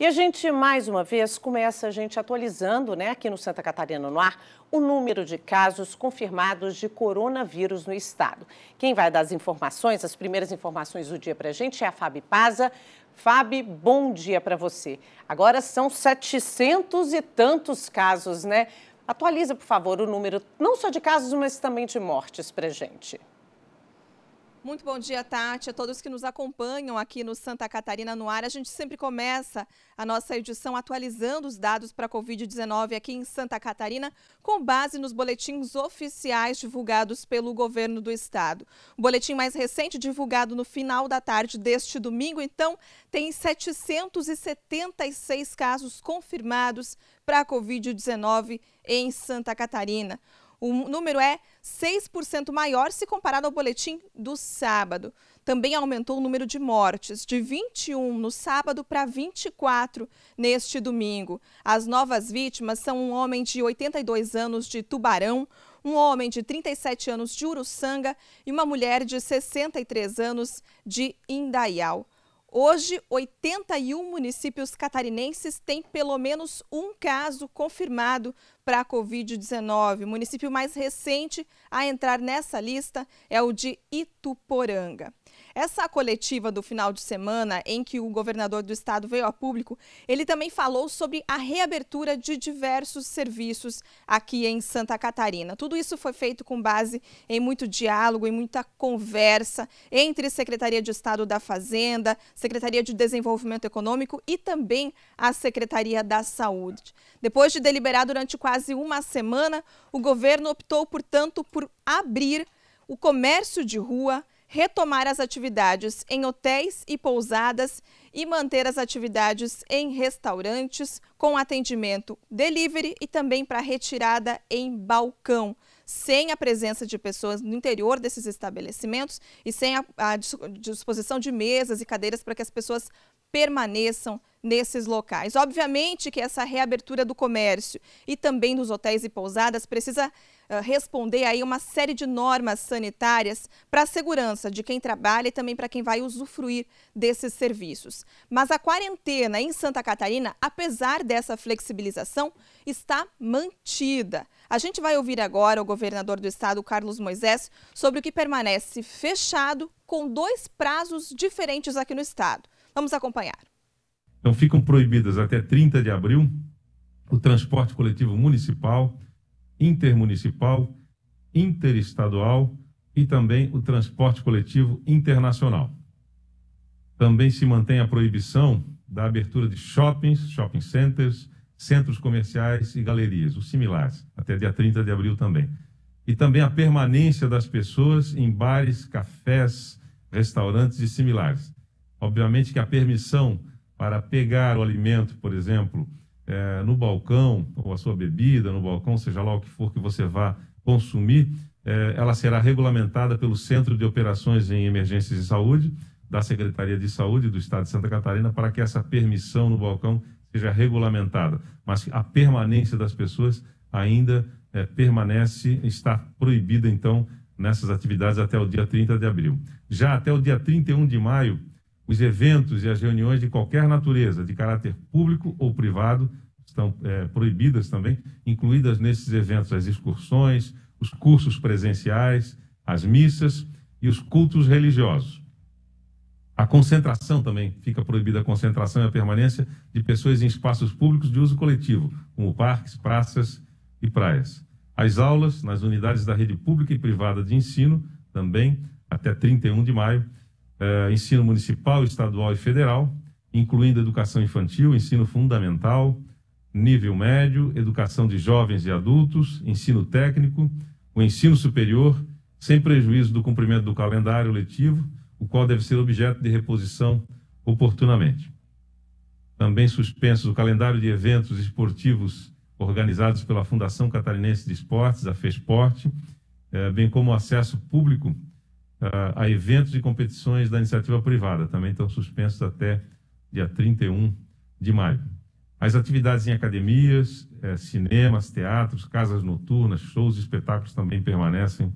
E a gente, mais uma vez, começa a gente atualizando, né, aqui no Santa Catarina no ar, o número de casos confirmados de coronavírus no estado. Quem vai dar as informações, as primeiras informações do dia para a gente é a Fabi Paza. Fabi, bom dia para você. Agora são 700 e tantos casos, né? Atualiza, por favor, o número não só de casos, mas também de mortes para gente. gente. Muito bom dia, Tati, a todos que nos acompanham aqui no Santa Catarina no ar. A gente sempre começa a nossa edição atualizando os dados para a Covid-19 aqui em Santa Catarina, com base nos boletins oficiais divulgados pelo governo do estado. O boletim mais recente, divulgado no final da tarde deste domingo, então, tem 776 casos confirmados para a Covid-19 em Santa Catarina. O número é 6% maior se comparado ao boletim do sábado. Também aumentou o número de mortes, de 21 no sábado para 24 neste domingo. As novas vítimas são um homem de 82 anos de Tubarão, um homem de 37 anos de Uruçanga e uma mulher de 63 anos de Indaial. Hoje, 81 municípios catarinenses têm pelo menos um caso confirmado para a Covid-19. O município mais recente a entrar nessa lista é o de Ituporanga. Essa coletiva do final de semana, em que o governador do estado veio a público, ele também falou sobre a reabertura de diversos serviços aqui em Santa Catarina. Tudo isso foi feito com base em muito diálogo, em muita conversa entre Secretaria de Estado da Fazenda, Secretaria de Desenvolvimento Econômico e também a Secretaria da Saúde. Depois de deliberar durante quase uma semana, o governo optou, portanto, por abrir o comércio de rua, retomar as atividades em hotéis e pousadas e manter as atividades em restaurantes com atendimento delivery e também para retirada em balcão, sem a presença de pessoas no interior desses estabelecimentos e sem a, a disposição de mesas e cadeiras para que as pessoas permaneçam nesses locais. Obviamente que essa reabertura do comércio e também dos hotéis e pousadas precisa responder aí uma série de normas sanitárias para a segurança de quem trabalha e também para quem vai usufruir desses serviços. Mas a quarentena em Santa Catarina, apesar dessa flexibilização, está mantida. A gente vai ouvir agora o governador do estado, Carlos Moisés, sobre o que permanece fechado com dois prazos diferentes aqui no estado. Vamos acompanhar. Então ficam proibidas até 30 de abril o transporte coletivo municipal, intermunicipal, interestadual e também o transporte coletivo internacional. Também se mantém a proibição da abertura de shoppings, shopping centers, centros comerciais e galerias, os similares, até dia 30 de abril também. E também a permanência das pessoas em bares, cafés, restaurantes e similares. Obviamente que a permissão para pegar o alimento, por exemplo, é, no balcão, ou a sua bebida no balcão, seja lá o que for que você vá consumir, é, ela será regulamentada pelo Centro de Operações em Emergências de Saúde, da Secretaria de Saúde do Estado de Santa Catarina, para que essa permissão no balcão seja regulamentada. Mas a permanência das pessoas ainda é, permanece, está proibida, então, nessas atividades até o dia 30 de abril. Já até o dia 31 de maio, os eventos e as reuniões de qualquer natureza, de caráter público ou privado, estão é, proibidas também, incluídas nesses eventos as excursões, os cursos presenciais, as missas e os cultos religiosos. A concentração também fica proibida a concentração e a permanência de pessoas em espaços públicos de uso coletivo, como parques, praças e praias. As aulas nas unidades da rede pública e privada de ensino também até 31 de maio eh, ensino municipal, estadual e federal, incluindo educação infantil, ensino fundamental, nível médio, educação de jovens e adultos, ensino técnico, o ensino superior, sem prejuízo do cumprimento do calendário letivo, o qual deve ser objeto de reposição oportunamente. Também suspensos o calendário de eventos esportivos organizados pela Fundação Catarinense de Esportes, a FESPORTE, eh, bem como o acesso público a, a eventos e competições da iniciativa privada, também estão suspensos até dia 31 de maio. As atividades em academias, eh, cinemas, teatros, casas noturnas, shows e espetáculos também permanecem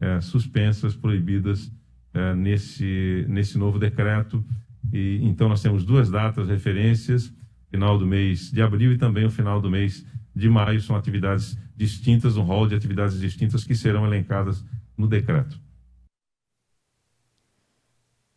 eh, suspensas, proibidas eh, nesse, nesse novo decreto. E, então, nós temos duas datas referências: final do mês de abril e também o final do mês de maio. São atividades distintas, um rol de atividades distintas que serão elencadas no decreto.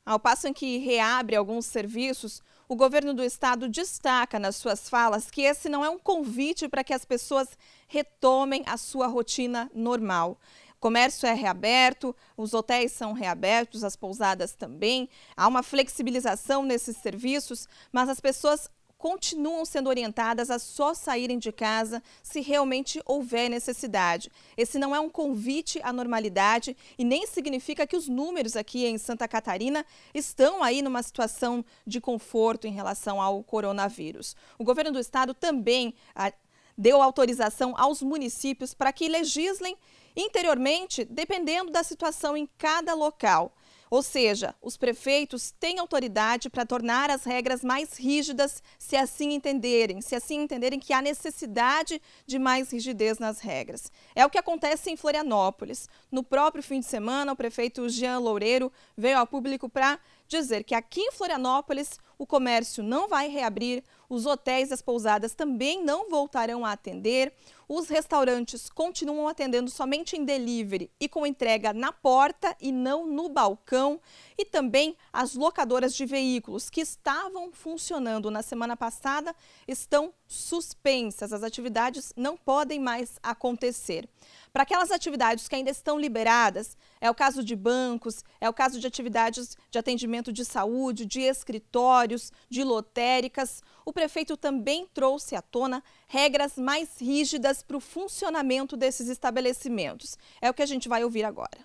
Ao passo em que reabre alguns serviços, o governo do estado destaca nas suas falas que esse não é um convite para que as pessoas retomem a sua rotina normal. O comércio é reaberto, os hotéis são reabertos, as pousadas também. Há uma flexibilização nesses serviços, mas as pessoas continuam sendo orientadas a só saírem de casa se realmente houver necessidade. Esse não é um convite à normalidade e nem significa que os números aqui em Santa Catarina estão aí numa situação de conforto em relação ao coronavírus. O governo do estado também ah, deu autorização aos municípios para que legislem interiormente, dependendo da situação em cada local. Ou seja, os prefeitos têm autoridade para tornar as regras mais rígidas se assim entenderem, se assim entenderem que há necessidade de mais rigidez nas regras. É o que acontece em Florianópolis. No próprio fim de semana, o prefeito Jean Loureiro veio ao público para dizer que aqui em Florianópolis o comércio não vai reabrir, os hotéis e as pousadas também não voltarão a atender, os restaurantes continuam atendendo somente em delivery e com entrega na porta e não no balcão, e também as locadoras de veículos que estavam funcionando na semana passada estão suspensas, as atividades não podem mais acontecer. Para aquelas atividades que ainda estão liberadas, é o caso de bancos, é o caso de atividades de atendimento de saúde, de escritório, de lotéricas, o prefeito também trouxe à tona regras mais rígidas para o funcionamento desses estabelecimentos. É o que a gente vai ouvir agora.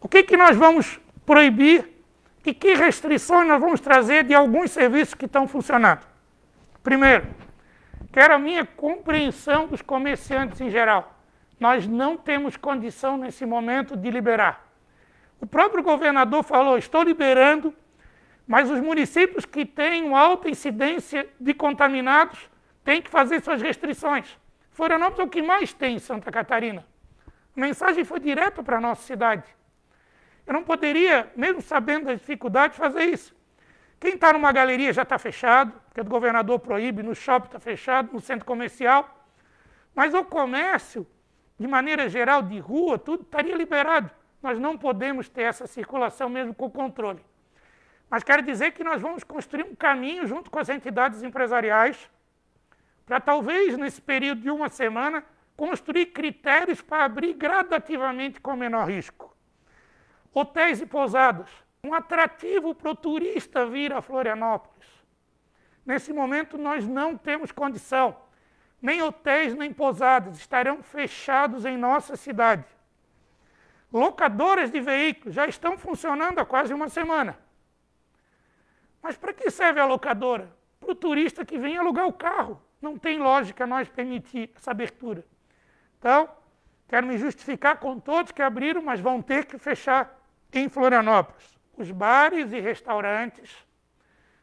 O que, que nós vamos proibir e que restrições nós vamos trazer de alguns serviços que estão funcionando? Primeiro, quero a minha compreensão dos comerciantes em geral. Nós não temos condição nesse momento de liberar. O próprio governador falou: estou liberando mas os municípios que têm alta incidência de contaminados têm que fazer suas restrições. Florianópolis é o que mais tem em Santa Catarina. A mensagem foi direta para a nossa cidade. Eu não poderia, mesmo sabendo das dificuldades, fazer isso. Quem está numa galeria já está fechado, porque o governador proíbe, no shopping está fechado, no centro comercial. Mas o comércio, de maneira geral, de rua, tudo, estaria liberado. Nós não podemos ter essa circulação mesmo com controle. Mas quero dizer que nós vamos construir um caminho junto com as entidades empresariais para talvez nesse período de uma semana construir critérios para abrir gradativamente com menor risco. Hotéis e pousadas, um atrativo para o turista vir a Florianópolis. Nesse momento nós não temos condição, nem hotéis nem pousadas estarão fechados em nossa cidade. Locadoras de veículos já estão funcionando há quase uma semana. Mas para que serve a locadora? Para o turista que vem alugar o carro. Não tem lógica nós permitir essa abertura. Então, quero me justificar com todos que abriram, mas vão ter que fechar em Florianópolis. Os bares e restaurantes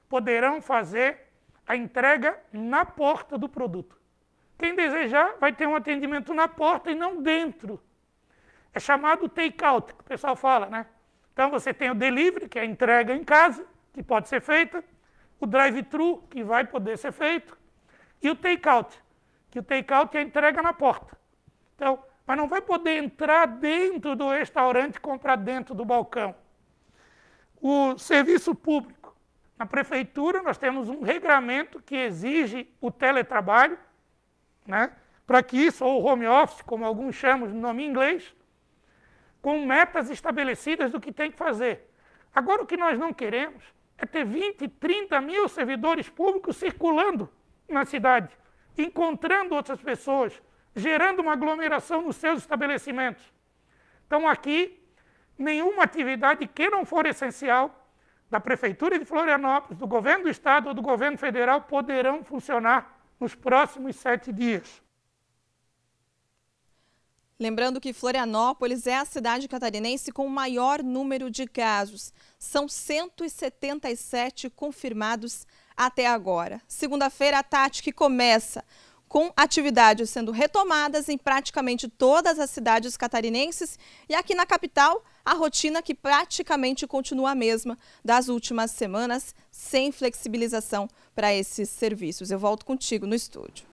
poderão fazer a entrega na porta do produto. Quem desejar vai ter um atendimento na porta e não dentro. É chamado take-out, que o pessoal fala, né? Então você tem o delivery, que é a entrega em casa, que pode ser feita, o drive-thru, que vai poder ser feito, e o take-out, que o take-out é a entrega na porta. Então, mas não vai poder entrar dentro do restaurante e comprar dentro do balcão. O serviço público. Na prefeitura, nós temos um regramento que exige o teletrabalho, né, para que isso, ou home office, como alguns chamam no nome inglês, com metas estabelecidas do que tem que fazer. Agora, o que nós não queremos é ter 20, 30 mil servidores públicos circulando na cidade, encontrando outras pessoas, gerando uma aglomeração nos seus estabelecimentos. Então, aqui, nenhuma atividade que não for essencial da Prefeitura de Florianópolis, do Governo do Estado ou do Governo Federal poderão funcionar nos próximos sete dias. Lembrando que Florianópolis é a cidade catarinense com o maior número de casos. São 177 confirmados até agora. Segunda-feira, a Tati que começa com atividades sendo retomadas em praticamente todas as cidades catarinenses e aqui na capital a rotina que praticamente continua a mesma das últimas semanas, sem flexibilização para esses serviços. Eu volto contigo no estúdio.